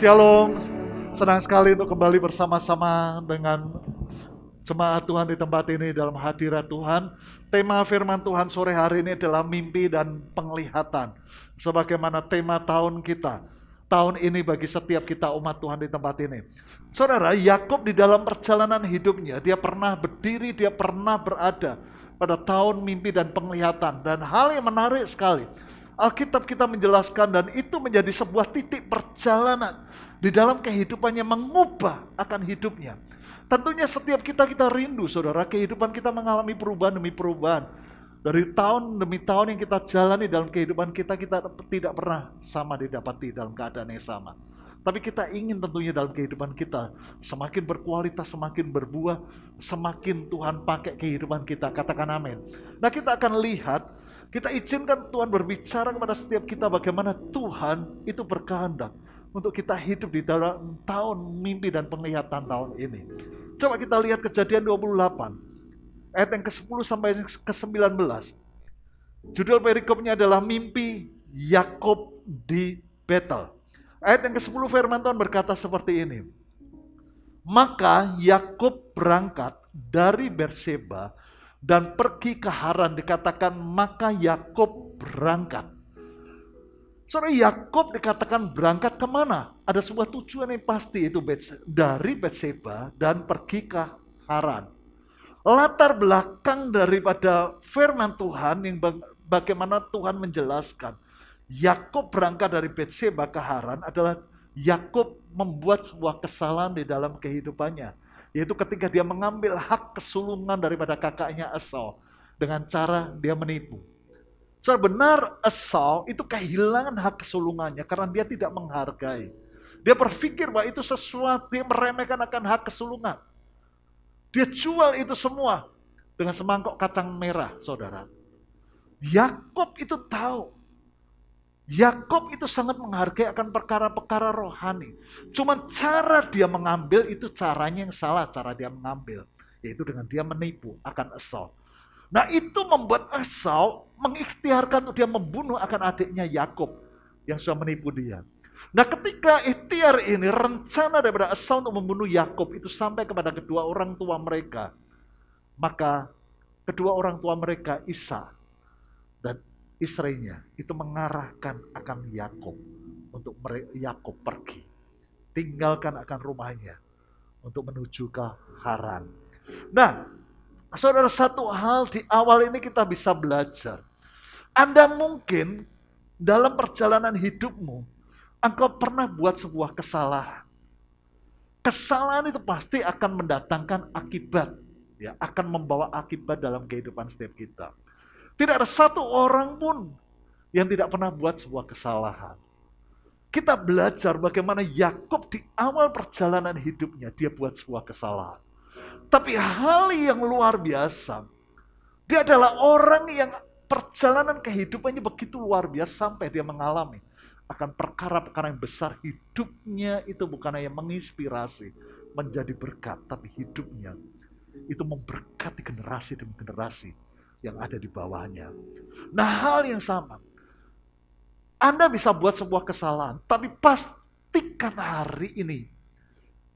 Shalom. Senang sekali untuk kembali bersama-sama dengan jemaat Tuhan di tempat ini dalam hadirat Tuhan. Tema firman Tuhan sore hari ini adalah mimpi dan penglihatan. Sebagaimana tema tahun kita. Tahun ini bagi setiap kita umat Tuhan di tempat ini. Saudara, Yakub di dalam perjalanan hidupnya, dia pernah berdiri, dia pernah berada pada tahun mimpi dan penglihatan. Dan hal yang menarik sekali, Alkitab kita menjelaskan dan itu menjadi sebuah titik perjalanan di dalam kehidupannya mengubah akan hidupnya. Tentunya setiap kita kita rindu saudara kehidupan kita mengalami perubahan demi perubahan. Dari tahun demi tahun yang kita jalani dalam kehidupan kita, kita tidak pernah sama didapati dalam keadaan yang sama. Tapi kita ingin tentunya dalam kehidupan kita semakin berkualitas, semakin berbuah, semakin Tuhan pakai kehidupan kita. Katakan amin. Nah kita akan lihat kita izinkan Tuhan berbicara kepada setiap kita bagaimana Tuhan itu berkehendak untuk kita hidup di dalam tahun mimpi dan penglihatan tahun ini. Coba kita lihat kejadian 28, ayat yang ke-10 sampai ke-19. Judul perikopnya adalah mimpi Yakob di Betel. Ayat yang ke-10 firman Tuhan berkata seperti ini. Maka Yakub berangkat dari Berseba dan pergi ke Haran dikatakan maka Yakob berangkat. Saudara Yakob dikatakan berangkat kemana? Ada sebuah tujuan yang pasti itu dari Betseba dan pergi ke Haran. Latar belakang daripada firman Tuhan yang bagaimana Tuhan menjelaskan. Yakob berangkat dari Betseba ke Haran adalah Yakob membuat sebuah kesalahan di dalam kehidupannya yaitu ketika dia mengambil hak kesulungan daripada kakaknya Esau. Dengan cara dia menipu. Saudara benar Esau itu kehilangan hak kesulungannya karena dia tidak menghargai. Dia berpikir bahwa itu sesuatu yang meremehkan akan hak kesulungan. Dia jual itu semua dengan semangkok kacang merah, saudara. Yakob itu tahu Yakob itu sangat menghargai akan perkara-perkara rohani. Cuman cara dia mengambil itu caranya yang salah, cara dia mengambil. Yaitu dengan dia menipu akan Esau. Nah itu membuat Esau mengikhtiarkan untuk dia membunuh akan adiknya Yakob yang sudah menipu dia. Nah ketika ikhtiar ini rencana daripada Esau untuk membunuh Yakob itu sampai kepada kedua orang tua mereka. Maka kedua orang tua mereka Isa dan istrinya itu mengarahkan akan Yakub untuk Yakub pergi. Tinggalkan akan rumahnya untuk menuju ke Haran. Nah, saudara satu hal di awal ini kita bisa belajar. Anda mungkin dalam perjalanan hidupmu, engkau pernah buat sebuah kesalahan. Kesalahan itu pasti akan mendatangkan akibat, ya akan membawa akibat dalam kehidupan setiap kita. Tidak ada satu orang pun yang tidak pernah buat sebuah kesalahan. Kita belajar bagaimana Yakub di awal perjalanan hidupnya dia buat sebuah kesalahan. Tapi hal yang luar biasa, dia adalah orang yang perjalanan kehidupannya begitu luar biasa sampai dia mengalami akan perkara-perkara yang besar hidupnya itu bukan hanya menginspirasi menjadi berkat tapi hidupnya itu memberkati generasi demi generasi yang ada di bawahnya. Nah, hal yang sama. Anda bisa buat sebuah kesalahan, tapi pastikan hari ini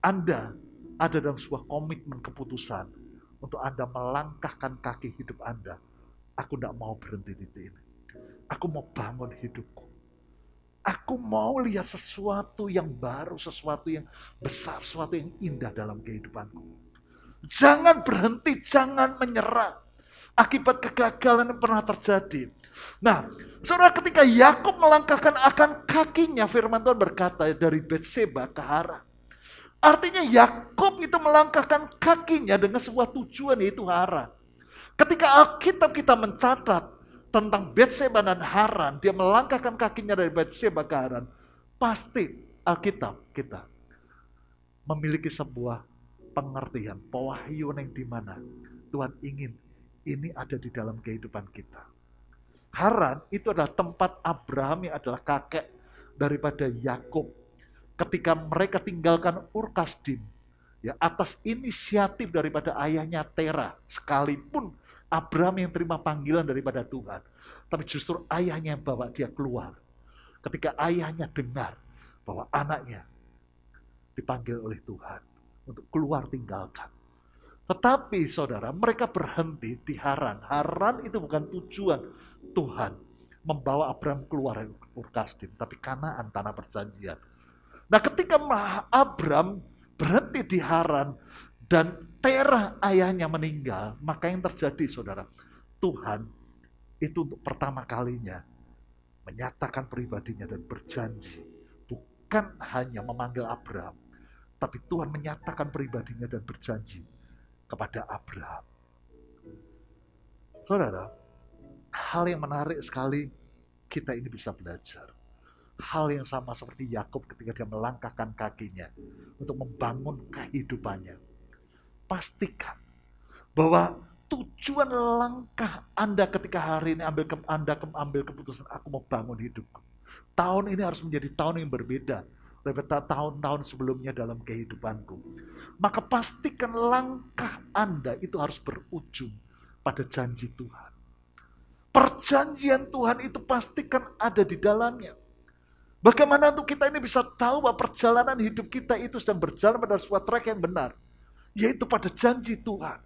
Anda ada dalam sebuah komitmen keputusan untuk Anda melangkahkan kaki hidup Anda. Aku tidak mau berhenti di sini. Aku mau bangun hidupku. Aku mau lihat sesuatu yang baru, sesuatu yang besar, sesuatu yang indah dalam kehidupanku. Jangan berhenti, jangan menyerah akibat kegagalan yang pernah terjadi. Nah, saudara ketika Yakub melangkahkan akan kakinya, firman Tuhan berkata dari Betseba ke Haran. Artinya Yakub itu melangkahkan kakinya dengan sebuah tujuan yaitu Haran. Ketika Alkitab kita mencatat tentang Betseba dan Haran, dia melangkahkan kakinya dari Betseba ke Haran. Pasti Alkitab kita memiliki sebuah pengertian, pewahyuan yang dimana Tuhan ingin ini ada di dalam kehidupan kita. Haran itu adalah tempat Abraham yang adalah kakek daripada Yakub. Ketika mereka tinggalkan Urkasdim, ya atas inisiatif daripada ayahnya Tera, sekalipun Abraham yang terima panggilan daripada Tuhan, tapi justru ayahnya yang bawa dia keluar. Ketika ayahnya dengar bahwa anaknya dipanggil oleh Tuhan untuk keluar tinggalkan tetapi saudara, mereka berhenti di Haran. Haran itu bukan tujuan Tuhan membawa Abraham keluar dari Ur tapi Kanaan tanah perjanjian. Nah, ketika Abraham berhenti di Haran dan Terah ayahnya meninggal, maka yang terjadi saudara, Tuhan itu untuk pertama kalinya menyatakan pribadinya dan berjanji bukan hanya memanggil Abraham, tapi Tuhan menyatakan pribadinya dan berjanji kepada Abraham. Saudara, hal yang menarik sekali kita ini bisa belajar. Hal yang sama seperti Yakub ketika dia melangkahkan kakinya untuk membangun kehidupannya. Pastikan bahwa tujuan langkah Anda ketika hari ini ambil ke, Anda ambil keputusan aku mau bangun hidupku. Tahun ini harus menjadi tahun yang berbeda beberapa tahun-tahun sebelumnya dalam kehidupanku. Maka pastikan langkah Anda itu harus berujung pada janji Tuhan. Perjanjian Tuhan itu pastikan ada di dalamnya. Bagaimana untuk kita ini bisa tahu bahwa perjalanan hidup kita itu sedang berjalan pada sebuah track yang benar. Yaitu pada janji Tuhan.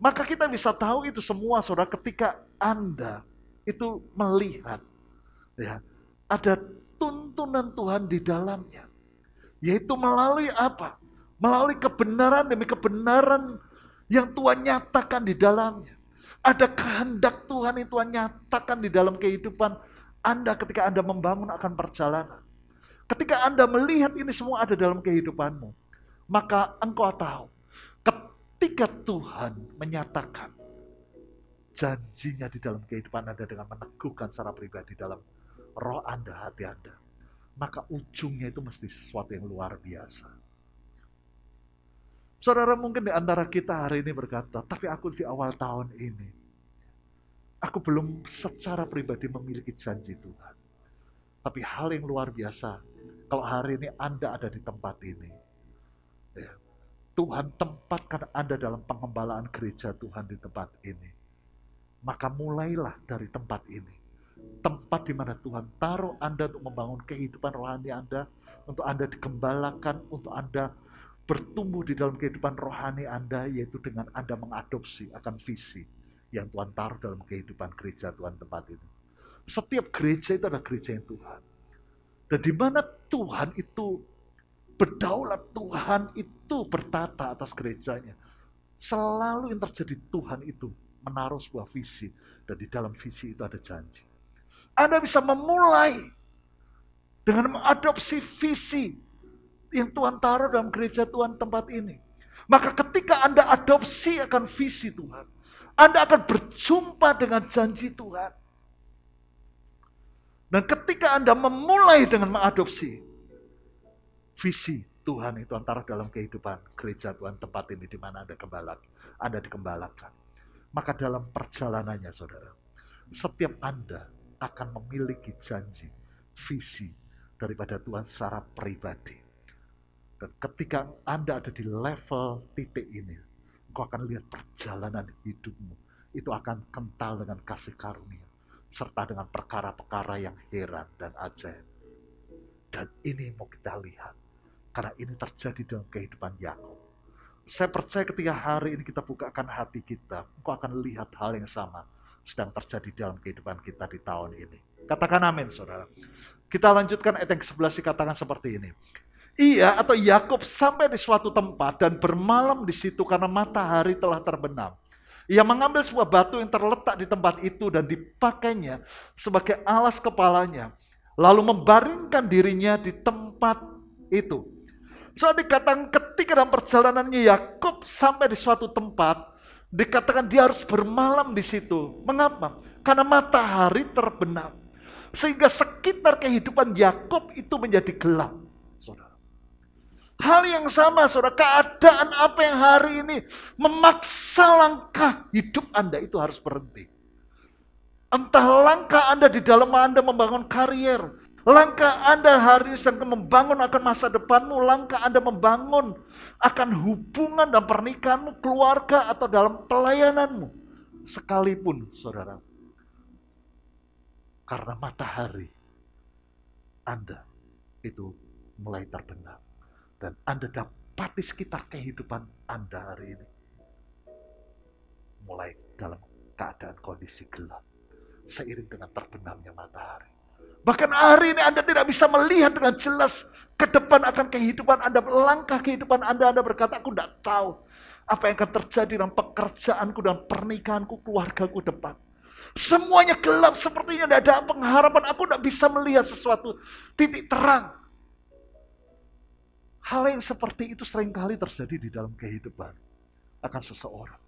Maka kita bisa tahu itu semua saudara ketika Anda itu melihat. ya Ada tuntunan Tuhan di dalamnya. Yaitu melalui apa? Melalui kebenaran demi kebenaran yang Tuhan nyatakan di dalamnya. Ada kehendak Tuhan yang Tuhan nyatakan di dalam kehidupan Anda ketika Anda membangun akan perjalanan. Ketika Anda melihat ini semua ada dalam kehidupanmu, maka engkau tahu ketika Tuhan menyatakan janjinya di dalam kehidupan Anda dengan meneguhkan secara pribadi dalam roh Anda, hati Anda, maka ujungnya itu mesti sesuatu yang luar biasa. Saudara mungkin di antara kita hari ini berkata, tapi aku di awal tahun ini, aku belum secara pribadi memiliki janji Tuhan. Tapi hal yang luar biasa, kalau hari ini Anda ada di tempat ini, ya, Tuhan tempatkan Anda dalam pengembalaan gereja Tuhan di tempat ini. Maka mulailah dari tempat ini tempat di mana Tuhan taruh Anda untuk membangun kehidupan rohani Anda, untuk Anda dikembalakan, untuk Anda bertumbuh di dalam kehidupan rohani Anda, yaitu dengan Anda mengadopsi akan visi yang Tuhan taruh dalam kehidupan gereja Tuhan tempat ini. Setiap gereja itu adalah gereja yang Tuhan. Dan di mana Tuhan itu berdaulat, Tuhan itu bertata atas gerejanya. Selalu yang terjadi Tuhan itu menaruh sebuah visi. Dan di dalam visi itu ada janji anda bisa memulai dengan mengadopsi visi yang Tuhan taruh dalam gereja Tuhan tempat ini. Maka ketika Anda adopsi akan visi Tuhan, Anda akan berjumpa dengan janji Tuhan. Dan ketika Anda memulai dengan mengadopsi visi Tuhan itu antara dalam kehidupan gereja Tuhan tempat ini di mana Anda kembali, Anda dikembalakan. Maka dalam perjalanannya saudara, setiap Anda akan memiliki janji, visi daripada Tuhan secara pribadi. Dan ketika Anda ada di level titik ini, engkau akan lihat perjalanan hidupmu itu akan kental dengan kasih karunia serta dengan perkara-perkara yang heran dan ajaib. Dan ini mau kita lihat karena ini terjadi dalam kehidupan Yakub. Saya percaya ketika hari ini kita bukakan hati kita, engkau akan lihat hal yang sama sedang terjadi dalam kehidupan kita di tahun ini. Katakan amin, saudara. Kita lanjutkan ayat yang ke-11 dikatakan seperti ini. Ia atau Yakub sampai di suatu tempat dan bermalam di situ karena matahari telah terbenam. Ia mengambil sebuah batu yang terletak di tempat itu dan dipakainya sebagai alas kepalanya. Lalu membaringkan dirinya di tempat itu. soal dikatakan ketika dalam perjalanannya Yakub sampai di suatu tempat Dikatakan dia harus bermalam di situ. Mengapa? Karena matahari terbenam. Sehingga sekitar kehidupan Yakob itu menjadi gelap. Saudara. Hal yang sama, saudara. Keadaan apa yang hari ini memaksa langkah hidup Anda itu harus berhenti. Entah langkah Anda di dalam Anda membangun karier, Langkah Anda hari ini sedang membangun akan masa depanmu. Langkah Anda membangun akan hubungan dan pernikahanmu, keluarga, atau dalam pelayananmu. Sekalipun, saudara. Karena matahari Anda itu mulai terbenam. Dan Anda dapat di sekitar kehidupan Anda hari ini. Mulai dalam keadaan kondisi gelap. Seiring dengan terbenamnya matahari Bahkan hari ini Anda tidak bisa melihat dengan jelas ke depan akan kehidupan Anda, langkah kehidupan Anda, Anda berkata, aku tidak tahu apa yang akan terjadi dalam pekerjaanku, dan pernikahanku, keluargaku depan. Semuanya gelap, sepertinya tidak ada pengharapan, aku tidak bisa melihat sesuatu titik terang. Hal yang seperti itu seringkali terjadi di dalam kehidupan akan seseorang.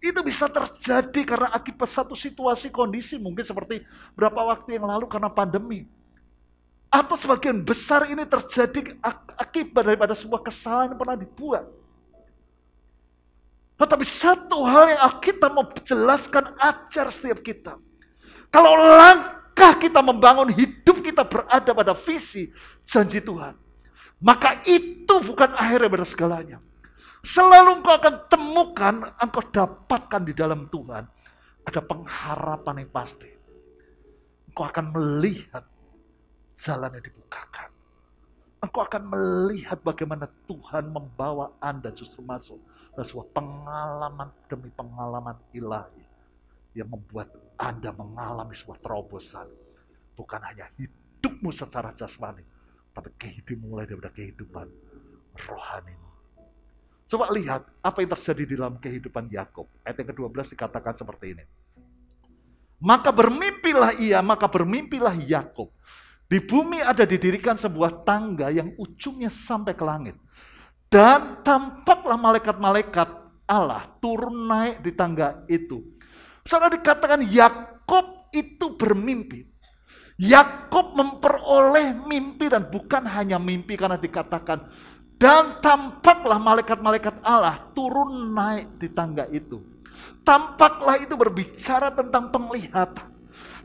Itu bisa terjadi karena akibat satu situasi kondisi mungkin seperti berapa waktu yang lalu karena pandemi. Atau sebagian besar ini terjadi akibat daripada sebuah kesalahan yang pernah dibuat. Tetapi satu hal yang kita mau jelaskan ajar setiap kita. Kalau langkah kita membangun hidup kita berada pada visi janji Tuhan. Maka itu bukan akhirnya pada segalanya. Selalu engkau akan temukan, engkau dapatkan di dalam Tuhan. Ada pengharapan yang pasti. Engkau akan melihat jalan yang dibukakan. Engkau akan melihat bagaimana Tuhan membawa Anda justru masuk Dan sebuah pengalaman demi pengalaman ilahi yang membuat Anda mengalami sebuah terobosan. Bukan hanya hidupmu secara jasmani, tapi kehidupan mulai daripada kehidupan rohanimu. Coba lihat apa yang terjadi di dalam kehidupan Yakub. Ayat yang ke-12 dikatakan seperti ini. Maka bermimpilah ia, maka bermimpilah Yakub. Di bumi ada didirikan sebuah tangga yang ujungnya sampai ke langit. Dan tampaklah malaikat-malaikat Allah turun naik di tangga itu. Saudara dikatakan Yakub itu bermimpi. Yakub memperoleh mimpi dan bukan hanya mimpi karena dikatakan dan tampaklah malaikat-malaikat Allah turun naik di tangga itu. Tampaklah itu berbicara tentang penglihatan.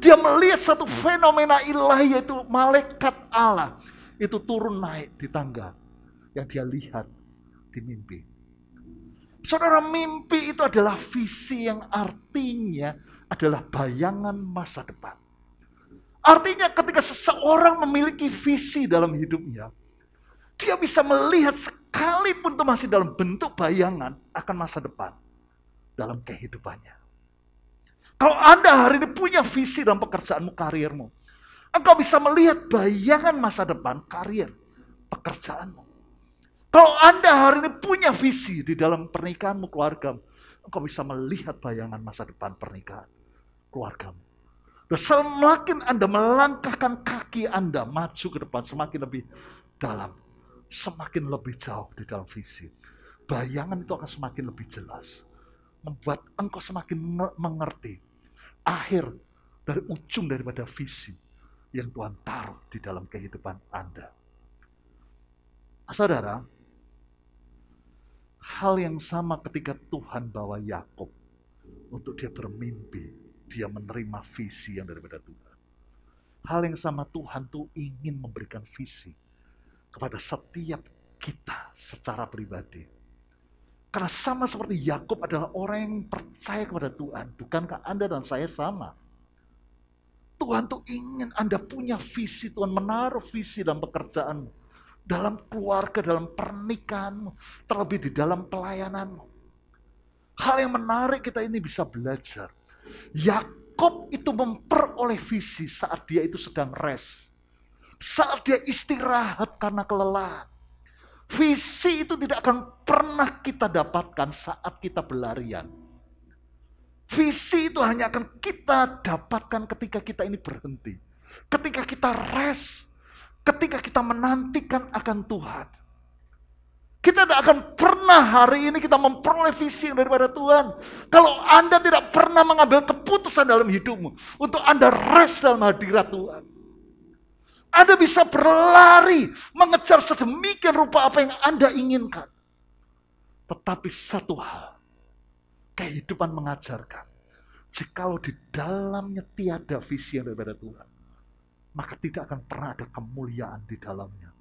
Dia melihat satu fenomena ilahi yaitu malaikat Allah. Itu turun naik di tangga. Yang dia lihat di mimpi. Saudara, mimpi itu adalah visi yang artinya adalah bayangan masa depan. Artinya ketika seseorang memiliki visi dalam hidupnya, dia bisa melihat sekalipun itu masih dalam bentuk bayangan akan masa depan dalam kehidupannya. Kalau Anda hari ini punya visi dalam pekerjaanmu, kariermu, engkau bisa melihat bayangan masa depan karier pekerjaanmu. Kalau Anda hari ini punya visi di dalam pernikahanmu, keluargamu, engkau bisa melihat bayangan masa depan pernikahan keluargamu. Dan semakin Anda melangkahkan kaki Anda maju ke depan, semakin lebih dalam semakin lebih jauh di dalam visi. Bayangan itu akan semakin lebih jelas. Membuat engkau semakin mengerti akhir dari ujung daripada visi yang Tuhan taruh di dalam kehidupan Anda. Saudara, hal yang sama ketika Tuhan bawa Yakub untuk dia bermimpi, dia menerima visi yang daripada Tuhan. Hal yang sama Tuhan tuh ingin memberikan visi kepada setiap kita secara pribadi. Karena sama seperti Yakub adalah orang yang percaya kepada Tuhan, bukankah Anda dan saya sama? Tuhan tuh ingin Anda punya visi, Tuhan menaruh visi dalam pekerjaan, dalam keluarga, dalam pernikahan, terlebih di dalam pelayananmu. Hal yang menarik kita ini bisa belajar. Yakub itu memperoleh visi saat dia itu sedang rest. Saat dia istirahat karena kelelahan. Visi itu tidak akan pernah kita dapatkan saat kita berlarian. Visi itu hanya akan kita dapatkan ketika kita ini berhenti. Ketika kita rest. Ketika kita menantikan akan Tuhan. Kita tidak akan pernah hari ini kita memperoleh visi daripada Tuhan. Kalau Anda tidak pernah mengambil keputusan dalam hidupmu. Untuk Anda rest dalam hadirat Tuhan. Anda bisa berlari, mengejar sedemikian rupa apa yang Anda inginkan. Tetapi satu hal, kehidupan mengajarkan, jikalau di dalamnya tiada visi yang daripada Tuhan, maka tidak akan pernah ada kemuliaan di dalamnya.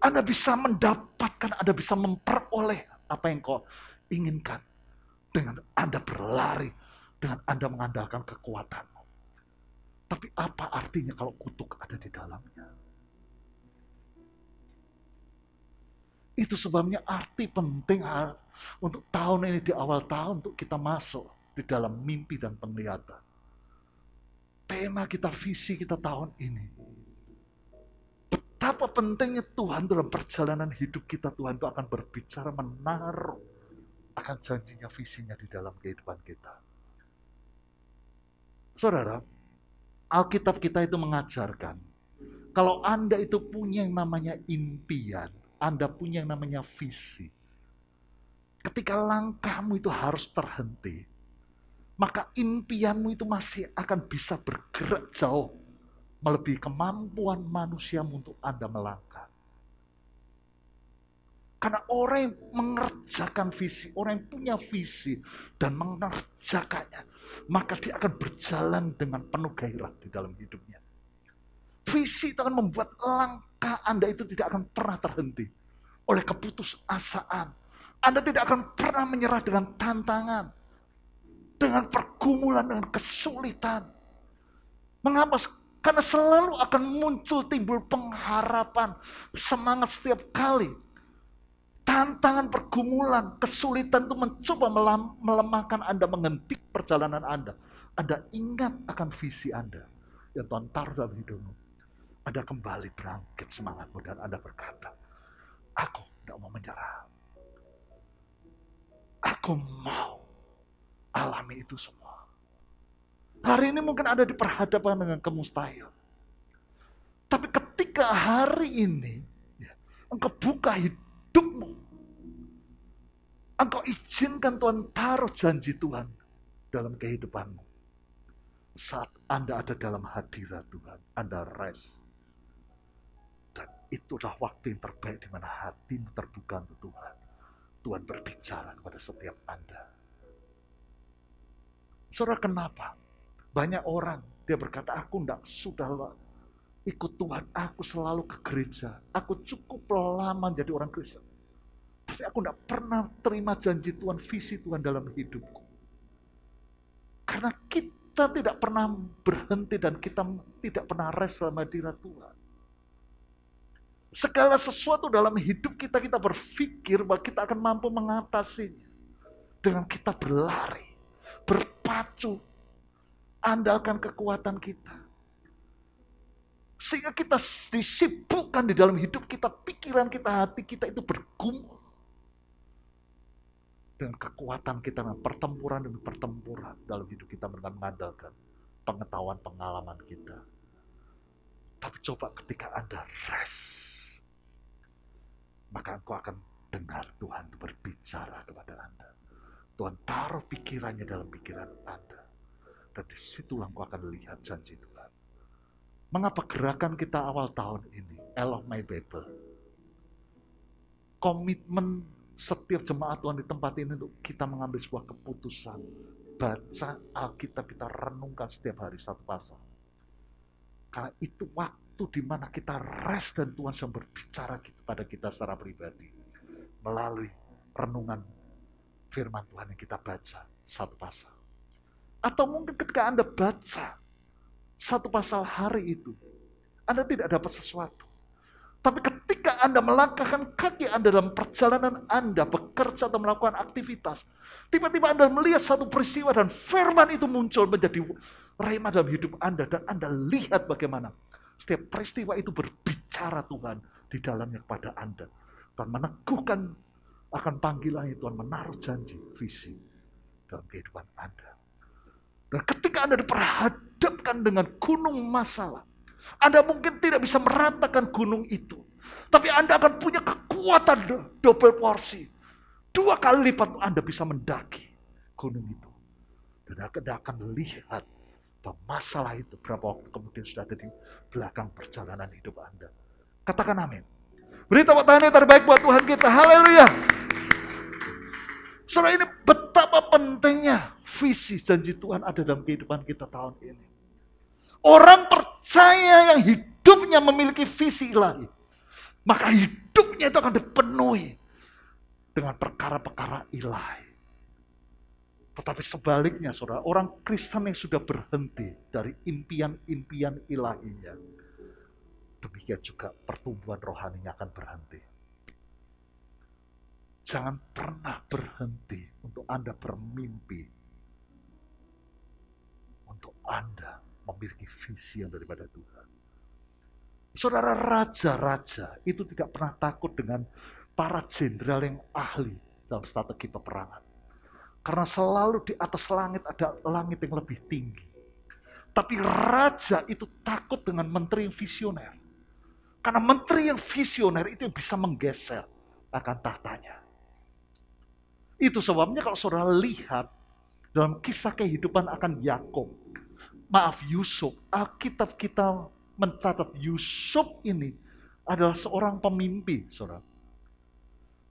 Anda bisa mendapatkan, Anda bisa memperoleh apa yang kau inginkan. Dengan Anda berlari, dengan Anda mengandalkan kekuatan tapi apa artinya kalau kutuk ada di dalamnya? Itu sebabnya arti penting untuk tahun ini di awal tahun untuk kita masuk di dalam mimpi dan penglihatan. Tema kita, visi kita tahun ini. Betapa pentingnya Tuhan dalam perjalanan hidup kita. Tuhan itu akan berbicara menaruh akan janjinya, visinya di dalam kehidupan kita. Saudara, Alkitab kita itu mengajarkan, kalau Anda itu punya yang namanya impian, Anda punya yang namanya visi, ketika langkahmu itu harus terhenti, maka impianmu itu masih akan bisa bergerak jauh melebihi kemampuan manusiamu untuk Anda melangkah. Karena orang yang mengerjakan visi, orang yang punya visi dan mengerjakannya, maka dia akan berjalan dengan penuh gairah di dalam hidupnya. Visi itu akan membuat langkah Anda itu tidak akan pernah terhenti oleh keputusasaan. Anda tidak akan pernah menyerah dengan tantangan, dengan pergumulan, dengan kesulitan. Mengapa? Karena selalu akan muncul timbul pengharapan, semangat setiap kali tantangan pergumulan, kesulitan itu mencoba melemahkan Anda, menghentikan perjalanan Anda. Anda ingat akan visi Anda yang Tuhan taruh dalam hidupmu. Anda kembali berangkit semangatmu dan Anda berkata, aku tidak mau menyerah. Aku mau alami itu semua. Hari ini mungkin ada di perhadapan dengan kemustahil. Tapi ketika hari ini ya, engkau buka hidup hidupmu. Engkau izinkan Tuhan taruh janji Tuhan dalam kehidupanmu. Saat Anda ada dalam hadirat Tuhan, Anda rest. Dan itulah waktu yang terbaik di mana hatimu terbuka untuk Tuhan. Tuhan berbicara kepada setiap Anda. Saudara, kenapa? Banyak orang, dia berkata, aku tidak sudah ikut Tuhan, aku selalu ke gereja, aku cukup lama jadi orang Kristen. Tapi aku tidak pernah terima janji Tuhan, visi Tuhan dalam hidupku. Karena kita tidak pernah berhenti dan kita tidak pernah rest selama diri Tuhan. Segala sesuatu dalam hidup kita, kita berpikir bahwa kita akan mampu mengatasinya. Dengan kita berlari, berpacu, andalkan kekuatan kita sehingga kita disibukkan di dalam hidup kita, pikiran kita, hati kita itu bergumul. Dengan kekuatan kita, dengan pertempuran demi pertempuran dalam hidup kita dengan mengandalkan pengetahuan pengalaman kita. Tapi coba ketika Anda rest, maka engkau akan dengar Tuhan berbicara kepada Anda. Tuhan taruh pikirannya dalam pikiran Anda. Dan disitulah engkau akan lihat janji Tuhan. Mengapa gerakan kita awal tahun ini? I love my Bible. Komitmen setiap jemaat Tuhan di tempat ini untuk kita mengambil sebuah keputusan. Baca Alkitab kita renungkan setiap hari satu pasal. Karena itu waktu di mana kita rest dan Tuhan sedang berbicara kepada gitu kita secara pribadi. Melalui renungan firman Tuhan yang kita baca satu pasal. Atau mungkin ketika Anda baca satu pasal hari itu, Anda tidak dapat sesuatu. Tapi ketika Anda melangkahkan kaki Anda dalam perjalanan Anda, bekerja atau melakukan aktivitas, tiba-tiba Anda melihat satu peristiwa dan firman itu muncul menjadi rema dalam hidup Anda. Dan Anda lihat bagaimana setiap peristiwa itu berbicara Tuhan di dalamnya kepada Anda. Tuhan meneguhkan akan panggilan itu, Tuhan menaruh janji, visi dalam kehidupan Anda. Dan ketika Anda diperhadapkan dengan gunung masalah, Anda mungkin tidak bisa meratakan gunung itu. Tapi Anda akan punya kekuatan double porsi. Dua kali lipat Anda bisa mendaki gunung itu. Dan Anda akan lihat bahwa masalah itu berapa waktu kemudian sudah ada di belakang perjalanan hidup Anda. Katakan amin. Beri tepuk tangan yang terbaik buat Tuhan kita. Haleluya. Saudara ini betapa pentingnya visi janji Tuhan ada dalam kehidupan kita tahun ini. Orang percaya yang hidupnya memiliki visi ilahi, maka hidupnya itu akan dipenuhi dengan perkara-perkara ilahi. Tetapi sebaliknya, saudara, orang Kristen yang sudah berhenti dari impian-impian ilahinya, demikian juga pertumbuhan rohaninya akan berhenti. Jangan pernah berhenti untuk Anda bermimpi untuk Anda memiliki visi yang daripada Tuhan. Saudara raja-raja itu tidak pernah takut dengan para jenderal yang ahli dalam strategi peperangan. Karena selalu di atas langit ada langit yang lebih tinggi. Tapi raja itu takut dengan menteri yang visioner. Karena menteri yang visioner itu yang bisa menggeser akan tahtanya. Itu sebabnya kalau saudara lihat dalam kisah kehidupan akan Yakob maaf Yusuf, Alkitab kita mencatat Yusuf ini adalah seorang pemimpin, saudara.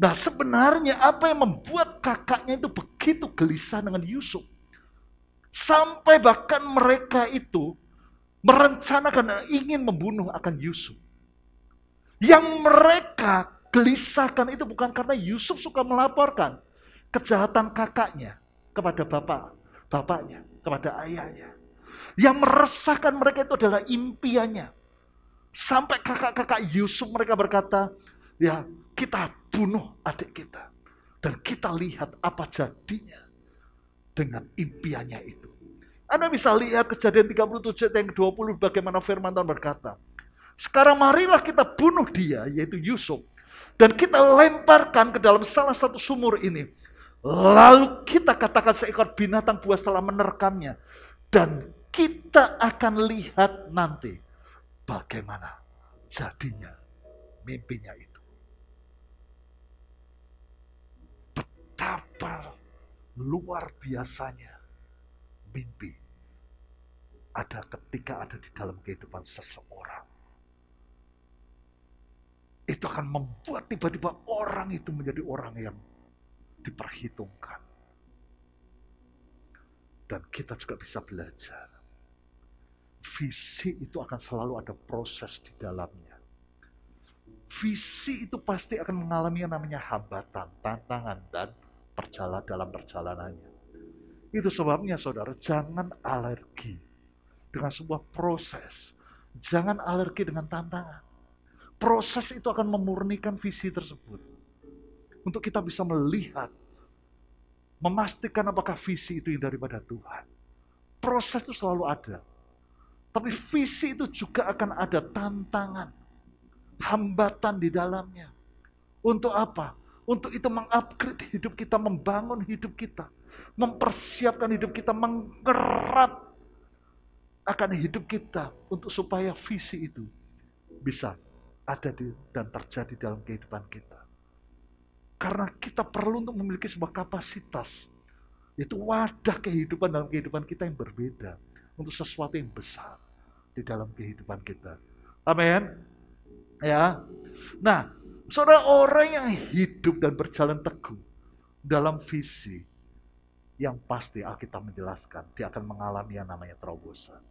Nah sebenarnya apa yang membuat kakaknya itu begitu gelisah dengan Yusuf? Sampai bahkan mereka itu merencanakan ingin membunuh akan Yusuf. Yang mereka gelisahkan itu bukan karena Yusuf suka melaporkan kejahatan kakaknya kepada bapak, bapaknya, kepada ayahnya. Yang meresahkan mereka itu adalah impiannya. Sampai kakak-kakak Yusuf mereka berkata, ya kita bunuh adik kita. Dan kita lihat apa jadinya dengan impiannya itu. Anda bisa lihat kejadian 37 yang 20 bagaimana firman Tuhan berkata. Sekarang marilah kita bunuh dia, yaitu Yusuf. Dan kita lemparkan ke dalam salah satu sumur ini. Lalu kita katakan seekor binatang buas telah menerkamnya. Dan kita akan lihat nanti bagaimana jadinya mimpinya itu. Betapa luar biasanya mimpi ada ketika ada di dalam kehidupan seseorang. Itu akan membuat tiba-tiba orang itu menjadi orang yang diperhitungkan. Dan kita juga bisa belajar visi itu akan selalu ada proses di dalamnya. Visi itu pasti akan mengalami yang namanya hambatan, tantangan, dan perjalanan dalam perjalanannya. Itu sebabnya saudara, jangan alergi dengan sebuah proses. Jangan alergi dengan tantangan. Proses itu akan memurnikan visi tersebut. Untuk kita bisa melihat, memastikan apakah visi itu yang daripada Tuhan. Proses itu selalu ada tapi visi itu juga akan ada tantangan, hambatan di dalamnya. Untuk apa? Untuk itu mengupgrade hidup kita, membangun hidup kita, mempersiapkan hidup kita, menggerat akan hidup kita untuk supaya visi itu bisa ada di dan terjadi dalam kehidupan kita. Karena kita perlu untuk memiliki sebuah kapasitas, itu wadah kehidupan dalam kehidupan kita yang berbeda untuk sesuatu yang besar di dalam kehidupan kita. Amin. Ya. Nah, saudara orang yang hidup dan berjalan teguh dalam visi yang pasti Alkitab menjelaskan, dia akan mengalami yang namanya terobosan.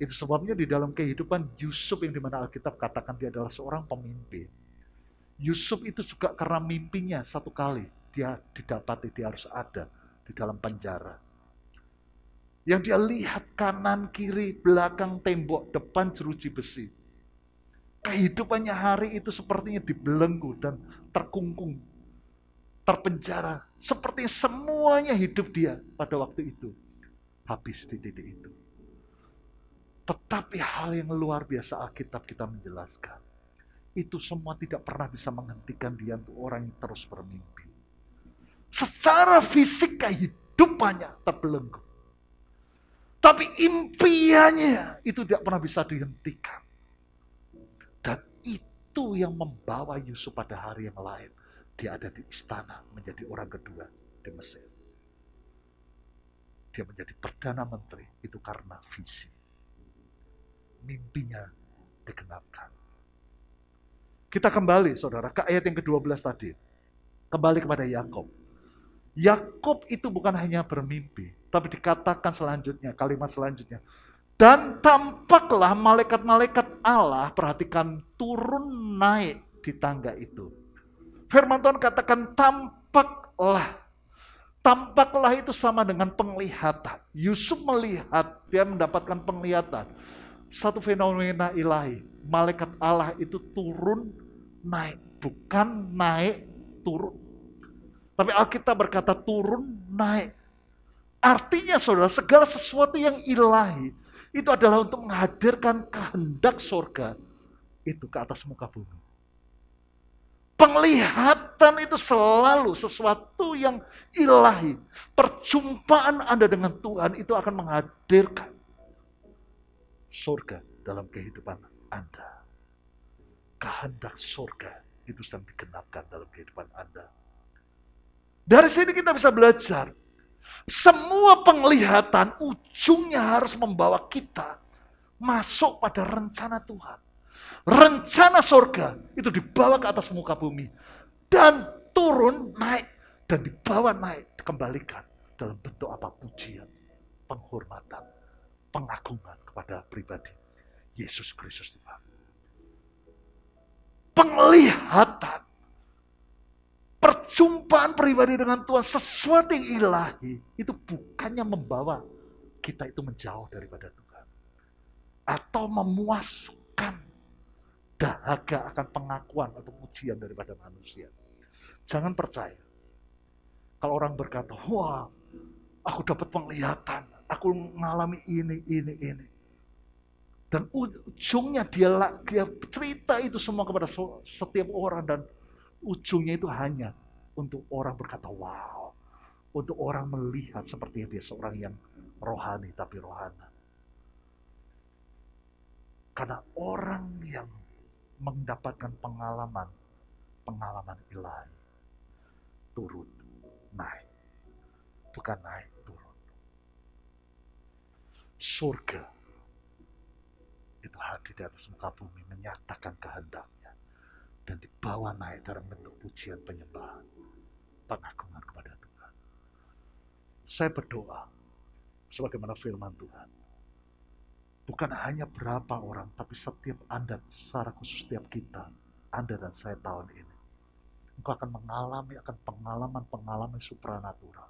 Itu sebabnya di dalam kehidupan Yusuf yang dimana Alkitab katakan dia adalah seorang pemimpin. Yusuf itu juga karena mimpinya satu kali dia didapati dia harus ada di dalam penjara. Yang dia lihat kanan, kiri, belakang, tembok, depan, jeruji besi. Kehidupannya hari itu sepertinya dibelenggu dan terkungkung, terpenjara. Seperti semuanya hidup dia pada waktu itu. Habis di titik itu. Tetapi hal yang luar biasa Alkitab kita menjelaskan. Itu semua tidak pernah bisa menghentikan dia untuk orang yang terus bermimpi. Secara fisik kehidupannya terbelenggu tapi impiannya itu tidak pernah bisa dihentikan. Dan itu yang membawa Yusuf pada hari yang lain. Dia ada di istana menjadi orang kedua di Mesir. Dia menjadi Perdana Menteri itu karena visi. Mimpinya digenapkan. Kita kembali saudara ke ayat yang ke-12 tadi. Kembali kepada Yakob. Yakob itu bukan hanya bermimpi, tapi dikatakan selanjutnya, kalimat selanjutnya. Dan tampaklah malaikat-malaikat Allah, perhatikan turun naik di tangga itu. Firman Tuhan katakan tampaklah. Tampaklah itu sama dengan penglihatan. Yusuf melihat, dia mendapatkan penglihatan. Satu fenomena ilahi, malaikat Allah itu turun naik. Bukan naik turun. Tapi Alkitab berkata turun naik Artinya saudara, segala sesuatu yang ilahi itu adalah untuk menghadirkan kehendak surga itu ke atas muka bumi. Penglihatan itu selalu sesuatu yang ilahi. Perjumpaan Anda dengan Tuhan itu akan menghadirkan surga dalam kehidupan Anda. Kehendak surga itu sedang digenapkan dalam kehidupan Anda. Dari sini kita bisa belajar semua penglihatan ujungnya harus membawa kita masuk pada rencana Tuhan. Rencana sorga itu dibawa ke atas muka bumi. Dan turun naik. Dan dibawa naik, dikembalikan. Dalam bentuk apa? Pujian, penghormatan, pengagungan kepada pribadi. Yesus Kristus Tuhan. Penglihatan perjumpaan pribadi dengan Tuhan, sesuatu yang ilahi, itu bukannya membawa kita itu menjauh daripada Tuhan. Atau memuaskan dahaga akan pengakuan atau pujian daripada manusia. Jangan percaya. Kalau orang berkata, wah aku dapat penglihatan, aku mengalami ini, ini, ini. Dan ujungnya dia, dia cerita itu semua kepada setiap orang dan ujungnya itu hanya untuk orang berkata wow. Untuk orang melihat seperti dia seorang yang rohani tapi rohana. Karena orang yang mendapatkan pengalaman, pengalaman ilahi, turun, naik. Bukan naik, turun. Surga itu hadir di atas muka bumi menyatakan kehendaknya dan dibawa naik dalam bentuk pujian penyembahan pengagungan kepada Tuhan. Saya berdoa sebagaimana firman Tuhan. Bukan hanya berapa orang, tapi setiap Anda, secara khusus setiap kita, Anda dan saya tahun ini. Engkau akan mengalami akan pengalaman-pengalaman supranatural.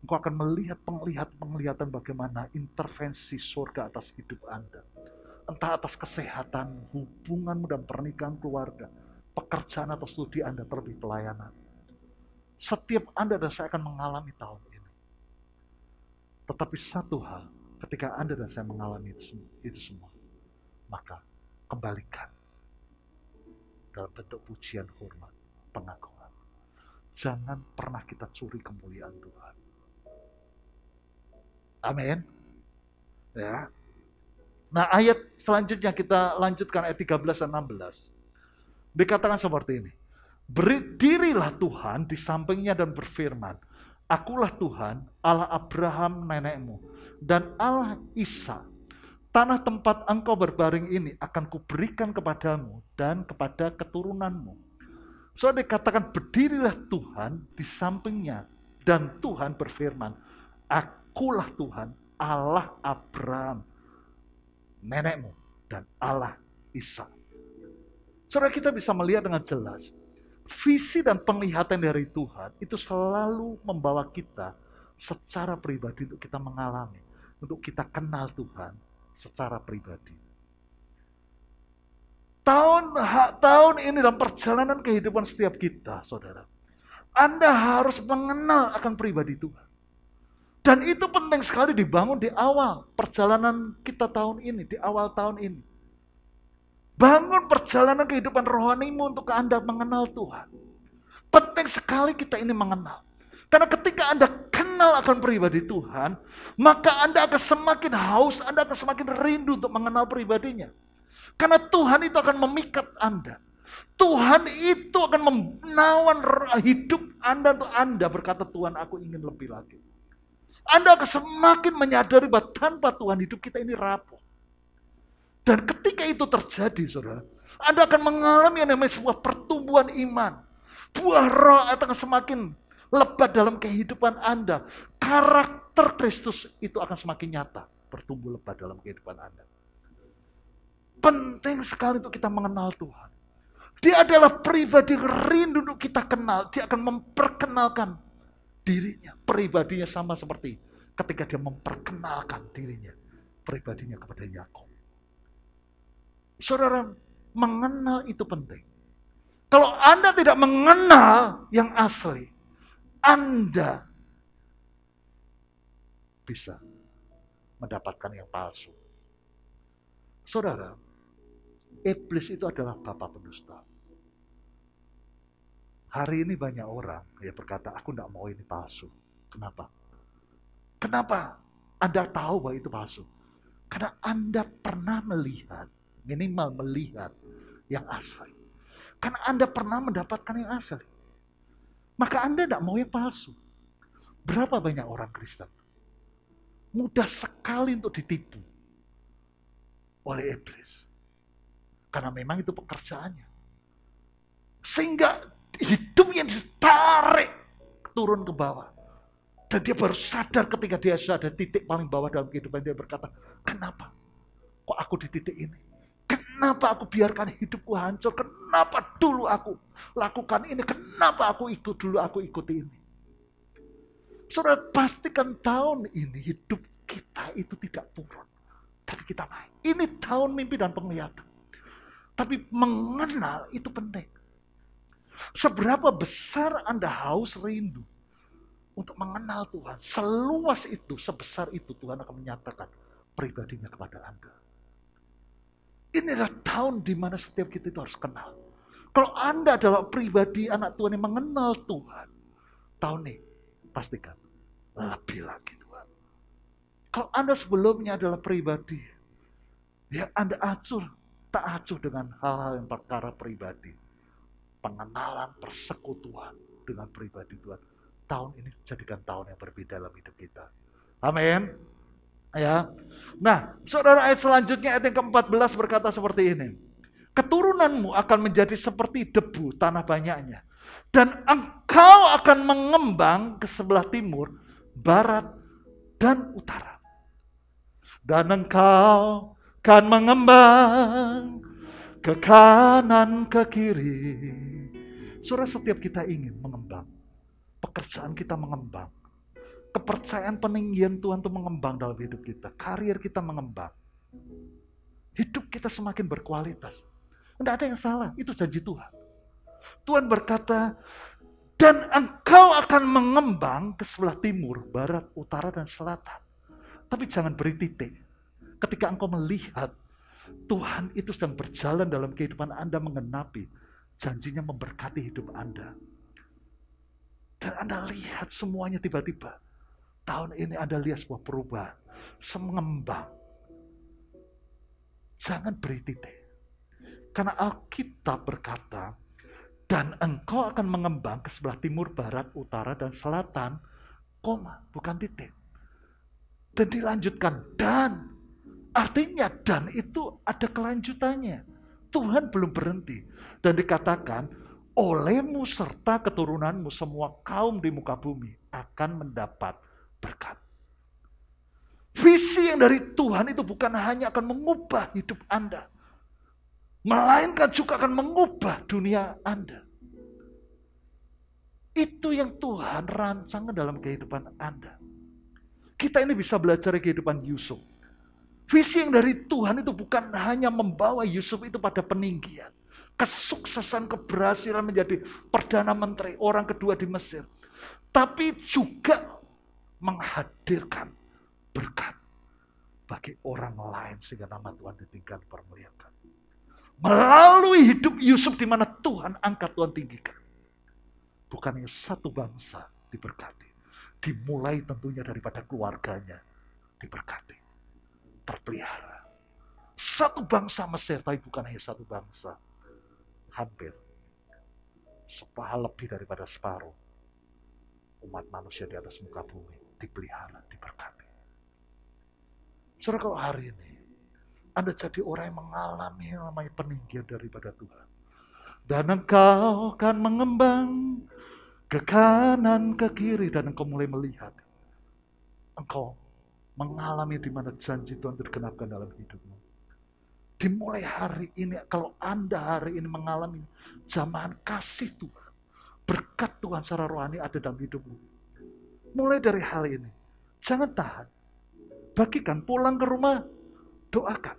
Engkau akan melihat penglihat-penglihatan bagaimana intervensi surga atas hidup Anda entah atas kesehatan, hubunganmu dan pernikahan keluarga, pekerjaan atau studi Anda terlebih pelayanan. Setiap Anda dan saya akan mengalami tahun ini. Tetapi satu hal, ketika Anda dan saya mengalami itu, itu semua, maka kembalikan dalam bentuk pujian, hormat, pengakuan. Jangan pernah kita curi kemuliaan Tuhan. Amin. Ya, Nah ayat selanjutnya kita lanjutkan ayat 13 dan 16. Dikatakan seperti ini. Berdirilah Tuhan di sampingnya dan berfirman. Akulah Tuhan Allah Abraham nenekmu dan Allah Isa. Tanah tempat engkau berbaring ini akan kuberikan kepadamu dan kepada keturunanmu. So dikatakan berdirilah Tuhan di sampingnya dan Tuhan berfirman, Akulah Tuhan Allah Abraham nenekmu dan Allah Isa. Saudara kita bisa melihat dengan jelas, visi dan penglihatan dari Tuhan itu selalu membawa kita secara pribadi untuk kita mengalami, untuk kita kenal Tuhan secara pribadi. Tahun tahun ini dalam perjalanan kehidupan setiap kita, saudara, Anda harus mengenal akan pribadi Tuhan. Dan itu penting sekali dibangun di awal perjalanan kita tahun ini, di awal tahun ini. Bangun perjalanan kehidupan rohanimu untuk Anda mengenal Tuhan. Penting sekali kita ini mengenal. Karena ketika Anda kenal akan pribadi Tuhan, maka Anda akan semakin haus, Anda akan semakin rindu untuk mengenal pribadinya. Karena Tuhan itu akan memikat Anda. Tuhan itu akan menawan hidup Anda untuk Anda berkata, Tuhan aku ingin lebih lagi. Anda akan semakin menyadari bahwa tanpa Tuhan hidup kita ini rapuh. Dan ketika itu terjadi, saudara, Anda akan mengalami yang namanya sebuah pertumbuhan iman. Buah roh akan semakin lebat dalam kehidupan Anda. Karakter Kristus itu akan semakin nyata, bertumbuh lebat dalam kehidupan Anda. Penting sekali itu kita mengenal Tuhan. Dia adalah pribadi rindu untuk kita kenal. Dia akan memperkenalkan dirinya, pribadinya sama seperti ketika dia memperkenalkan dirinya, pribadinya kepada Yakob. Saudara, mengenal itu penting. Kalau Anda tidak mengenal yang asli, Anda bisa mendapatkan yang palsu. Saudara, iblis itu adalah bapak pendusta. Hari ini banyak orang yang berkata, aku tidak mau ini palsu. Kenapa? Kenapa Anda tahu bahwa itu palsu? Karena Anda pernah melihat, minimal melihat yang asli. Karena Anda pernah mendapatkan yang asli. Maka Anda tidak mau yang palsu. Berapa banyak orang Kristen? Mudah sekali untuk ditipu oleh iblis. Karena memang itu pekerjaannya. Sehingga hidupnya ditarik turun ke bawah. Dan dia baru sadar ketika dia sadar titik paling bawah dalam kehidupan dia berkata, kenapa kok aku di titik ini? Kenapa aku biarkan hidupku hancur? Kenapa dulu aku lakukan ini? Kenapa aku ikut dulu aku ikuti ini? Saudara pastikan tahun ini hidup kita itu tidak turun. Tapi kita naik. Ini tahun mimpi dan penglihatan. Tapi mengenal itu penting. Seberapa besar Anda haus rindu untuk mengenal Tuhan. Seluas itu, sebesar itu Tuhan akan menyatakan pribadinya kepada Anda. Ini adalah tahun di mana setiap kita itu harus kenal. Kalau Anda adalah pribadi anak Tuhan yang mengenal Tuhan, tahun ini pastikan lebih lagi Tuhan. Kalau Anda sebelumnya adalah pribadi, ya Anda acuh, tak acuh dengan hal-hal yang perkara pribadi pengenalan, persekutuan dengan pribadi Tuhan. Tahun ini jadikan tahun yang berbeda dalam hidup kita. Amin. Ya. Nah, saudara ayat selanjutnya ayat yang ke-14 berkata seperti ini. Keturunanmu akan menjadi seperti debu tanah banyaknya. Dan engkau akan mengembang ke sebelah timur, barat, dan utara. Dan engkau akan mengembang ke kanan, ke kiri. Saudara, setiap kita ingin mengembang, pekerjaan kita mengembang, kepercayaan peninggian Tuhan itu mengembang dalam hidup kita, karir kita mengembang, hidup kita semakin berkualitas. Tidak ada yang salah, itu janji Tuhan. Tuhan berkata, dan engkau akan mengembang ke sebelah timur, barat, utara, dan selatan. Tapi jangan beri titik. Ketika engkau melihat Tuhan itu sedang berjalan dalam kehidupan Anda mengenapi janjinya memberkati hidup Anda. Dan Anda lihat semuanya tiba-tiba. Tahun ini Anda lihat sebuah perubahan. Semengembang. Jangan beri titik. Karena Alkitab berkata, dan engkau akan mengembang ke sebelah timur, barat, utara, dan selatan, koma, bukan titik. Dan dilanjutkan, dan Artinya dan itu ada kelanjutannya. Tuhan belum berhenti. Dan dikatakan olehmu serta keturunanmu semua kaum di muka bumi akan mendapat berkat. Visi yang dari Tuhan itu bukan hanya akan mengubah hidup Anda. Melainkan juga akan mengubah dunia Anda. Itu yang Tuhan rancang dalam kehidupan Anda. Kita ini bisa belajar kehidupan Yusuf Visi yang dari Tuhan itu bukan hanya membawa Yusuf itu pada peninggian. Kesuksesan, keberhasilan menjadi Perdana Menteri, orang kedua di Mesir. Tapi juga menghadirkan berkat bagi orang lain sehingga nama Tuhan ditinggal permuliakan. Melalui hidup Yusuf di mana Tuhan angkat Tuhan tinggikan. Bukan yang satu bangsa diberkati. Dimulai tentunya daripada keluarganya diberkati terpelihara. Satu bangsa Mesir, tapi bukan hanya satu bangsa. Hampir separuh lebih daripada separuh umat manusia di atas muka bumi dipelihara, diberkati. Saudara kalau hari ini Anda jadi orang yang mengalami yang namanya peninggian daripada Tuhan. Dan engkau akan mengembang ke kanan, ke kiri, dan engkau mulai melihat. Engkau mengalami di mana janji Tuhan tergenapkan dalam hidupmu. Dimulai hari ini, kalau Anda hari ini mengalami zaman kasih Tuhan, berkat Tuhan secara rohani ada dalam hidupmu. Mulai dari hal ini, jangan tahan. Bagikan pulang ke rumah, doakan.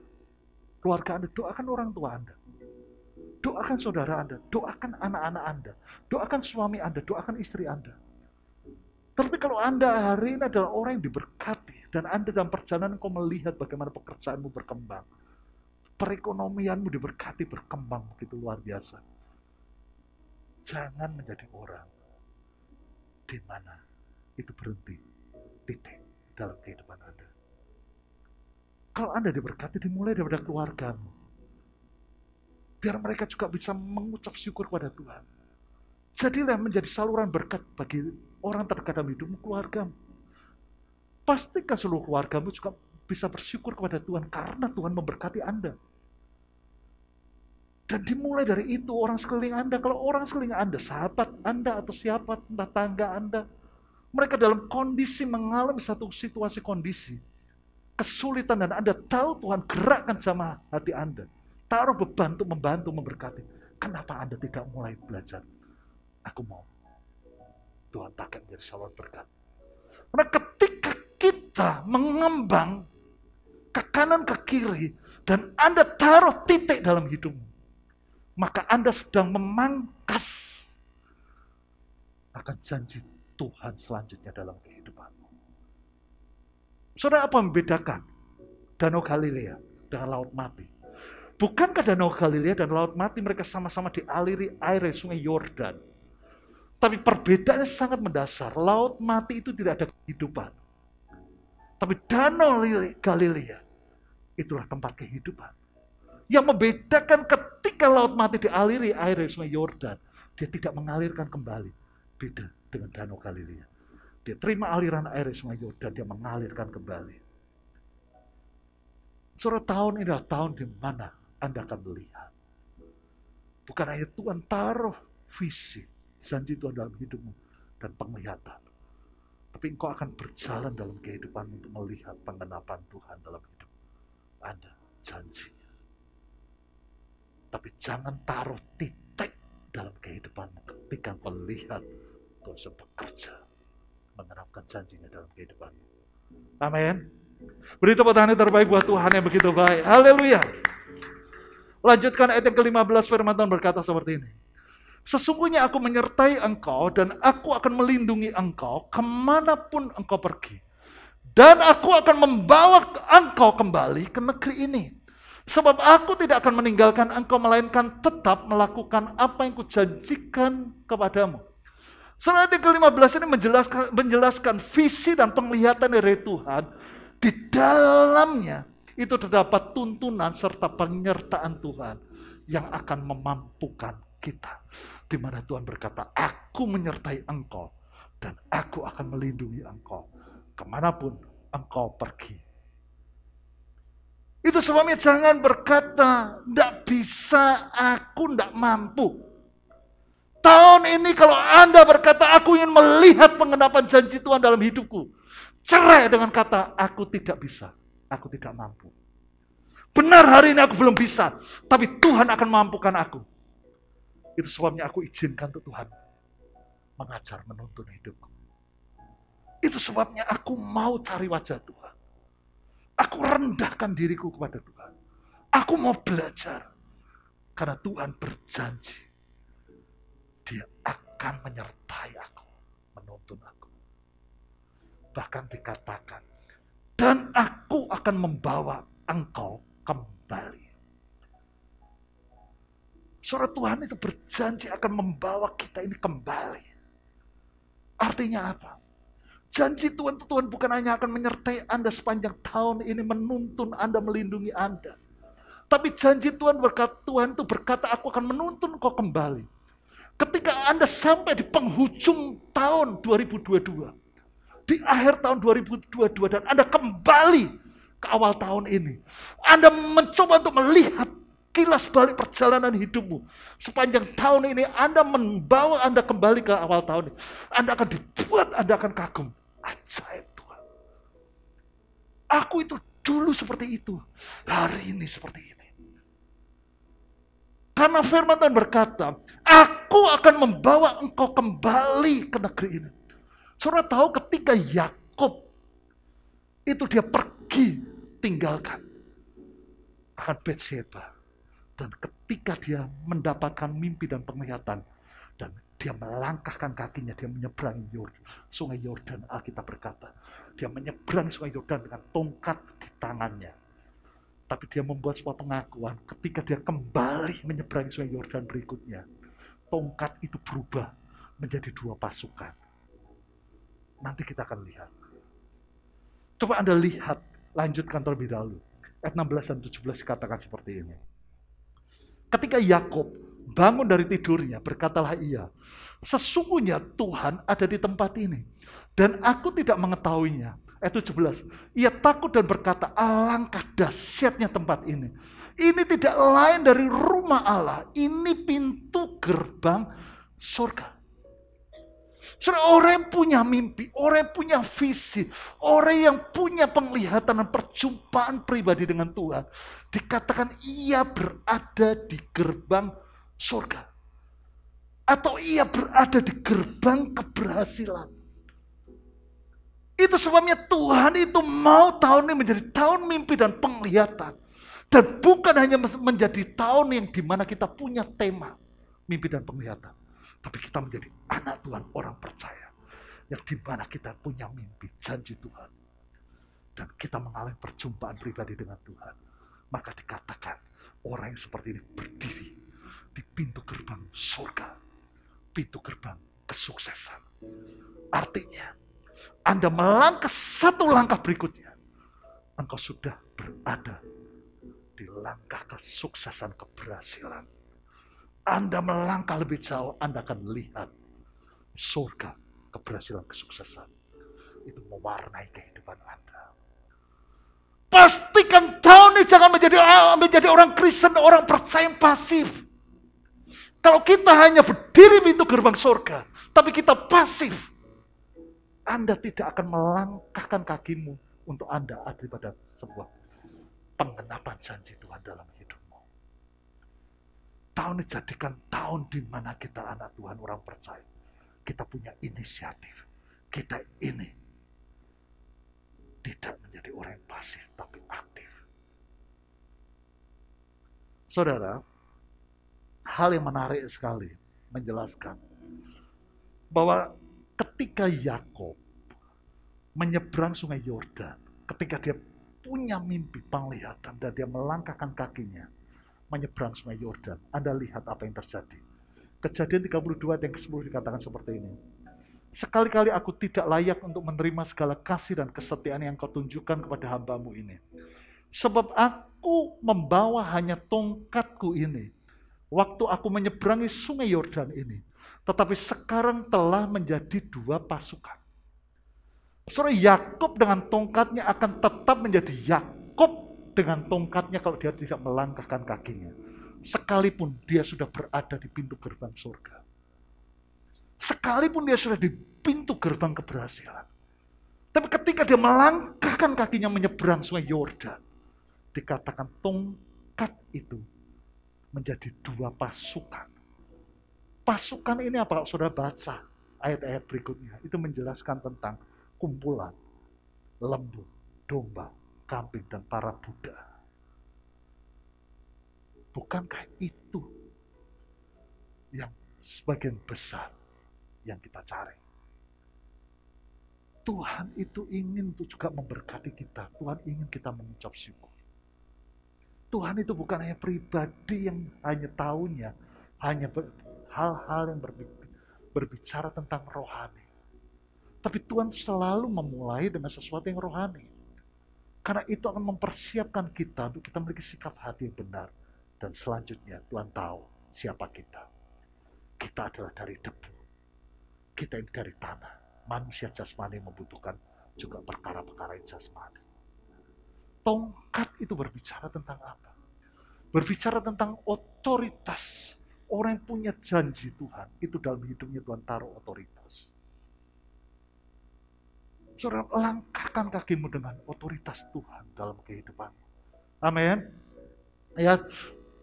Keluarga Anda, doakan orang tua Anda. Doakan saudara Anda, doakan anak-anak Anda, doakan suami Anda, doakan istri Anda. Tapi kalau Anda hari ini adalah orang yang diberkati, dan Anda dalam perjalanan kau melihat bagaimana pekerjaanmu berkembang. Perekonomianmu diberkati berkembang begitu luar biasa. Jangan menjadi orang di mana itu berhenti titik dalam kehidupan Anda. Kalau Anda diberkati dimulai daripada keluargamu. Biar mereka juga bisa mengucap syukur kepada Tuhan. Jadilah menjadi saluran berkat bagi orang terdekat dalam hidupmu, keluargamu pastikan seluruh keluargamu juga bisa bersyukur kepada Tuhan karena Tuhan memberkati Anda. Dan dimulai dari itu orang sekeliling Anda, kalau orang sekeliling Anda, sahabat Anda atau siapa, entah tangga Anda, mereka dalam kondisi mengalami satu situasi kondisi, kesulitan dan Anda tahu Tuhan gerakkan sama hati Anda. Taruh beban untuk membantu, memberkati. Kenapa Anda tidak mulai belajar? Aku mau Tuhan pakai menjadi salam berkat. Karena ketika kita mengembang ke kanan ke kiri dan Anda taruh titik dalam hidungmu, maka Anda sedang memangkas akan janji Tuhan selanjutnya dalam kehidupanmu. Saudara apa membedakan Danau Galilea dengan Laut Mati? Bukankah Danau Galilea dan Laut Mati mereka sama-sama dialiri air dari sungai Yordan? Tapi perbedaannya sangat mendasar. Laut Mati itu tidak ada kehidupan tapi danau Galilea itulah tempat kehidupan. Yang membedakan ketika laut mati dialiri air dari sungai Yordan, dia tidak mengalirkan kembali. Beda dengan danau Galilea. Dia terima aliran air dari sungai Yordan, dia mengalirkan kembali. Surat tahun ini adalah tahun di mana Anda akan melihat. Bukan hanya Tuhan taruh visi, janji Tuhan dalam hidupmu dan penglihatan tapi engkau akan berjalan dalam kehidupan untuk melihat pengenapan Tuhan dalam hidup Anda, janjinya. Tapi jangan taruh titik dalam kehidupan ketika melihat lihat Tuhan bekerja menerapkan janjinya dalam kehidupan. Amin. Beri tepuk tangan terbaik buat Tuhan yang begitu baik. Haleluya. Lanjutkan ayat yang ke-15 firman Tuhan berkata seperti ini. Sesungguhnya aku menyertai engkau dan aku akan melindungi engkau kemanapun engkau pergi. Dan aku akan membawa engkau kembali ke negeri ini. Sebab aku tidak akan meninggalkan engkau, melainkan tetap melakukan apa yang kujanjikan kepadamu. Surah di ke-15 ini menjelaskan, menjelaskan visi dan penglihatan dari Tuhan. Di dalamnya itu terdapat tuntunan serta penyertaan Tuhan yang akan memampukan kita. Di mana Tuhan berkata, aku menyertai engkau dan aku akan melindungi engkau kemanapun engkau pergi. Itu sebabnya jangan berkata, tidak bisa, aku tidak mampu. Tahun ini kalau Anda berkata, aku ingin melihat pengenapan janji Tuhan dalam hidupku. Cerai dengan kata, aku tidak bisa, aku tidak mampu. Benar hari ini aku belum bisa, tapi Tuhan akan mampukan aku. Itu sebabnya aku izinkan untuk Tuhan mengajar, menuntun hidupku. Itu sebabnya aku mau cari wajah Tuhan. Aku rendahkan diriku kepada Tuhan. Aku mau belajar. Karena Tuhan berjanji. Dia akan menyertai aku. Menuntun aku. Bahkan dikatakan. Dan aku akan membawa engkau kembali. Suara Tuhan itu berjanji akan membawa kita ini kembali. Artinya apa? Janji Tuhan itu Tuhan bukan hanya akan menyertai Anda sepanjang tahun ini, menuntun Anda, melindungi Anda. Tapi janji Tuhan berkata, Tuhan itu berkata, aku akan menuntun kau kembali. Ketika Anda sampai di penghujung tahun 2022, di akhir tahun 2022, dan Anda kembali ke awal tahun ini. Anda mencoba untuk melihat kilas balik perjalanan hidupmu. Sepanjang tahun ini Anda membawa Anda kembali ke awal tahun. ini Anda akan dibuat, Anda akan kagum. Ajaib Tuhan. Aku itu dulu seperti itu. Hari ini seperti ini. Karena firman Tuhan berkata, aku akan membawa engkau kembali ke negeri ini. Saudara tahu ketika Yakub itu dia pergi tinggalkan akan Betseba dan ketika dia mendapatkan mimpi dan penglihatan, dan dia melangkahkan kakinya, dia menyeberangi Yordan, sungai Yordan, Alkitab berkata. Dia menyeberang sungai Yordan dengan tongkat di tangannya. Tapi dia membuat sebuah pengakuan ketika dia kembali menyeberangi sungai Yordan berikutnya. Tongkat itu berubah menjadi dua pasukan. Nanti kita akan lihat. Coba Anda lihat, lanjutkan terlebih dahulu. Ayat 16 dan 17 katakan seperti ini. Ketika Yakob bangun dari tidurnya, berkatalah ia, sesungguhnya Tuhan ada di tempat ini dan aku tidak mengetahuinya. Ayat 17. Ia takut dan berkata, alangkah dahsyatnya tempat ini. Ini tidak lain dari rumah Allah. Ini pintu gerbang surga. Saudara, orang yang punya mimpi, orang yang punya visi, orang yang punya penglihatan dan perjumpaan pribadi dengan Tuhan, dikatakan ia berada di gerbang surga. Atau ia berada di gerbang keberhasilan. Itu sebabnya Tuhan itu mau tahun ini menjadi tahun mimpi dan penglihatan. Dan bukan hanya menjadi tahun yang dimana kita punya tema mimpi dan penglihatan. Tapi kita menjadi anak Tuhan, orang percaya. Yang dimana kita punya mimpi, janji Tuhan. Dan kita mengalami perjumpaan pribadi dengan Tuhan. Maka dikatakan, orang yang seperti ini berdiri di pintu gerbang surga. Pintu gerbang kesuksesan. Artinya, Anda melangkah satu langkah berikutnya. Engkau sudah berada di langkah kesuksesan keberhasilan anda melangkah lebih jauh, Anda akan lihat surga, keberhasilan, kesuksesan. Itu mewarnai kehidupan Anda. Pastikan tahun ini jangan menjadi eh, menjadi orang Kristen, orang percaya yang pasif. Kalau kita hanya berdiri pintu gerbang surga, tapi kita pasif, Anda tidak akan melangkahkan kakimu untuk Anda ada pada sebuah pengenapan janji Tuhan dalam hidup tahun ini jadikan tahun di mana kita anak Tuhan orang percaya. Kita punya inisiatif. Kita ini tidak menjadi orang yang pasif tapi aktif. Saudara, hal yang menarik sekali menjelaskan bahwa ketika Yakob menyeberang sungai Yordan, ketika dia punya mimpi penglihatan dan dia melangkahkan kakinya, menyeberang sungai Yordan. Anda lihat apa yang terjadi. Kejadian 32 yang ke-10 dikatakan seperti ini. Sekali-kali aku tidak layak untuk menerima segala kasih dan kesetiaan yang kau tunjukkan kepada hambamu ini. Sebab aku membawa hanya tongkatku ini. Waktu aku menyeberangi sungai Yordan ini. Tetapi sekarang telah menjadi dua pasukan. Saudara Yakub dengan tongkatnya akan tetap menjadi Yakub dengan tongkatnya kalau dia tidak melangkahkan kakinya. Sekalipun dia sudah berada di pintu gerbang surga. Sekalipun dia sudah di pintu gerbang keberhasilan. Tapi ketika dia melangkahkan kakinya menyeberang sungai Yordan, dikatakan tongkat itu menjadi dua pasukan. Pasukan ini apa? Saudara baca ayat-ayat berikutnya. Itu menjelaskan tentang kumpulan lembu, domba, kambing dan para Buddha. Bukankah itu yang sebagian besar yang kita cari? Tuhan itu ingin untuk juga memberkati kita. Tuhan ingin kita mengucap syukur. Tuhan itu bukan hanya pribadi yang hanya tahunya, hanya hal-hal yang berbicara tentang rohani. Tapi Tuhan selalu memulai dengan sesuatu yang rohani karena itu akan mempersiapkan kita untuk kita memiliki sikap hati yang benar. Dan selanjutnya Tuhan tahu siapa kita. Kita adalah dari debu. Kita ini dari tanah. Manusia jasmani membutuhkan juga perkara-perkara yang jasmani. Tongkat itu berbicara tentang apa? Berbicara tentang otoritas. Orang yang punya janji Tuhan, itu dalam hidupnya Tuhan taruh otoritas. Saudara, langkahkan kakimu dengan otoritas Tuhan dalam kehidupanmu. Amin. Ya,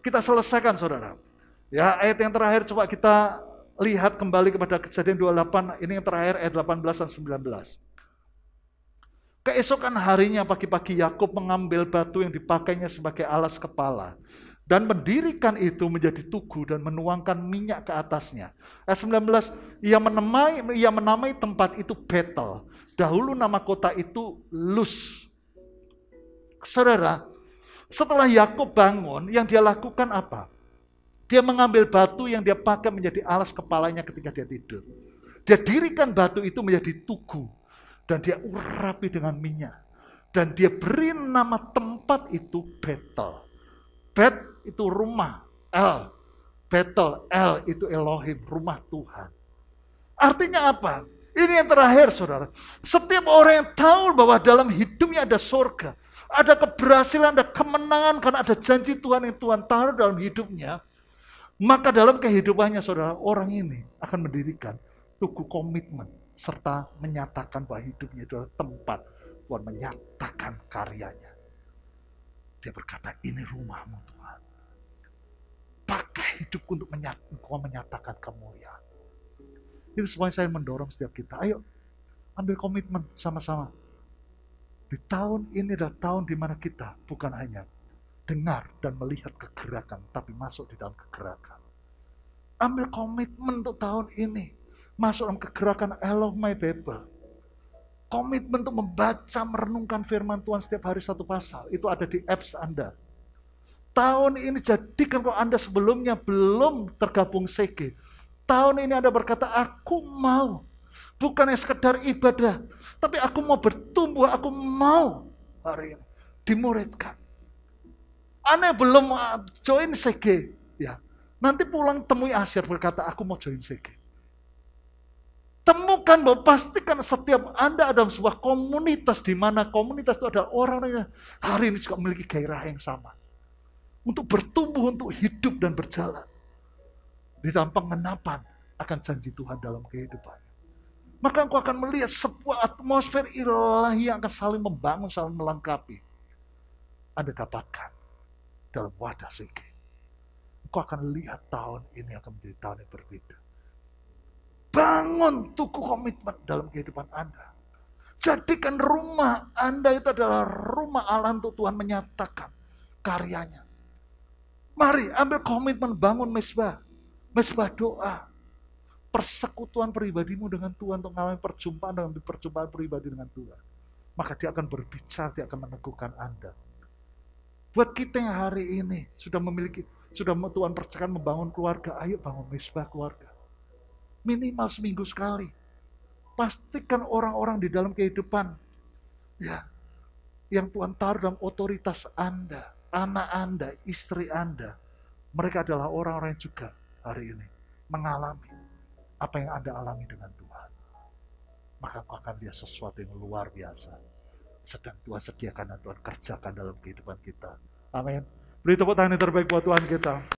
kita selesaikan saudara. Ya, ayat yang terakhir coba kita lihat kembali kepada kejadian 28, ini yang terakhir ayat 18 dan 19. Keesokan harinya pagi-pagi Yakub mengambil batu yang dipakainya sebagai alas kepala dan mendirikan itu menjadi tugu dan menuangkan minyak ke atasnya. Ayat 19, ia menamai ia menamai tempat itu Betel Dahulu nama kota itu Luz. Saudara, setelah Yakub bangun, yang dia lakukan apa? Dia mengambil batu yang dia pakai menjadi alas kepalanya ketika dia tidur. Dia dirikan batu itu menjadi tugu dan dia urapi dengan minyak dan dia beri nama tempat itu Betel. Bet itu rumah, El. Betel, El itu Elohim, rumah Tuhan. Artinya apa? Ini yang terakhir saudara. Setiap orang yang tahu bahwa dalam hidupnya ada surga. Ada keberhasilan, ada kemenangan karena ada janji Tuhan yang Tuhan taruh dalam hidupnya. Maka dalam kehidupannya saudara, orang ini akan mendirikan tugu komitmen. Serta menyatakan bahwa hidupnya itu adalah tempat Tuhan menyatakan karyanya. Dia berkata, ini rumahmu Tuhan. Pakai hidupku untuk menyatakan kemuliaan itu semuanya saya mendorong setiap kita. Ayo, ambil komitmen sama-sama. Di tahun ini adalah tahun di mana kita bukan hanya dengar dan melihat kegerakan, tapi masuk di dalam kegerakan. Ambil komitmen untuk tahun ini. Masuk dalam kegerakan I love my Bible. Komitmen untuk membaca, merenungkan firman Tuhan setiap hari satu pasal. Itu ada di apps Anda. Tahun ini jadikan kalau Anda sebelumnya belum tergabung SEGI tahun ini Anda berkata, aku mau. Bukan yang sekedar ibadah, tapi aku mau bertumbuh, aku mau hari ini dimuridkan. Anda belum uh, join CG, ya. Nanti pulang temui Asyar berkata, aku mau join CG. Temukan bahwa pastikan setiap Anda ada sebuah komunitas di mana komunitas itu ada orang yang hari ini juga memiliki gairah yang sama. Untuk bertumbuh, untuk hidup dan berjalan di dalam pengenapan akan janji Tuhan dalam kehidupan. Maka engkau akan melihat sebuah atmosfer ilahi yang akan saling membangun, saling melengkapi. Anda dapatkan dalam wadah segi. Engkau akan lihat tahun ini akan menjadi tahun yang berbeda. Bangun tuku komitmen dalam kehidupan Anda. Jadikan rumah Anda itu adalah rumah Allah untuk Tuhan menyatakan karyanya. Mari ambil komitmen bangun mesbah Mesbah doa. Persekutuan pribadimu dengan Tuhan untuk mengalami perjumpaan dengan perjumpaan pribadi dengan Tuhan. Maka dia akan berbicara, dia akan meneguhkan Anda. Buat kita yang hari ini sudah memiliki, sudah Tuhan percayakan membangun keluarga, ayo bangun mesbah keluarga. Minimal seminggu sekali. Pastikan orang-orang di dalam kehidupan ya yang Tuhan taruh dalam otoritas Anda, anak Anda, istri Anda, mereka adalah orang-orang yang juga hari ini mengalami apa yang Anda alami dengan Tuhan, maka kau akan lihat sesuatu yang luar biasa. Sedang Tuhan sediakan dan Tuhan kerjakan dalam kehidupan kita. Amin. Beri tepuk tangan yang terbaik buat Tuhan kita.